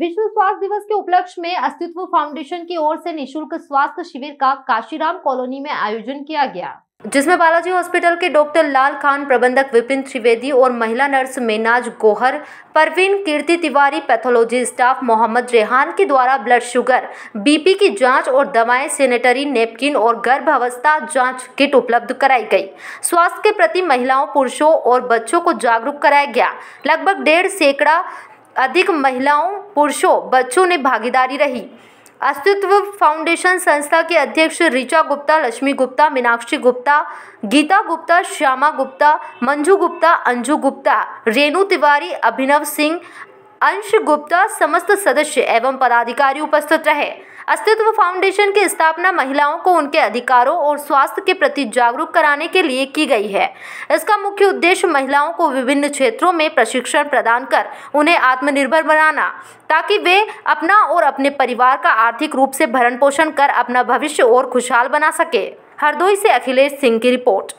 विश्व स्वास्थ्य दिवस के उपलक्ष्य में अस्तित्व फाउंडेशन की ओर से निशुल्क स्वास्थ्य शिविर का काशीराम कॉलोनी में आयोजन किया गया जिसमें बालाजी हॉस्पिटल के डॉक्टर लाल खान प्रबंधक विपिन त्रिवेदी और महिला nurse Menaj Gohar Parveen Kirti Tiwari pathology staff Mohammad Rehan के द्वारा ब्लड शुगर बीपी की जांच और दवाएं सेनेटरी नेपकिन और गर्भावस्था जांच किट उपलब्ध कराई गई स्वास्थ्य के प्रति महिलाओं पुरुषों और बच्चों को जागरूक कराया गया लगभग डेढ़ सैकड़ा अधिक महिलाओं पुरुषों बच्चों ने भागीदारी रही अस्तित्व फाउंडेशन संस्था के अध्यक्ष ऋचा गुप्ता लक्ष्मी गुप्ता मीनाक्षी गुप्ता गीता गुप्ता श्यामा गुप्ता मंजू गुप्ता अंजू गुप्ता रेणु तिवारी अभिनव सिंह अंश गुप्ता समस्त सदस्य एवं पदाधिकारी उपस्थित रहे अस्तित्व फाउंडेशन की स्थापना महिलाओं को उनके अधिकारों और स्वास्थ्य के प्रति जागरूक कराने के लिए की गई है इसका मुख्य उद्देश्य महिलाओं को विभिन्न क्षेत्रों में प्रशिक्षण प्रदान कर उन्हें आत्मनिर्भर बनाना ताकि वे अपना और अपने परिवार का आर्थिक रूप से भरण पोषण कर अपना भविष्य और खुशहाल बना सके हरदोई से अखिलेश सिंह की रिपोर्ट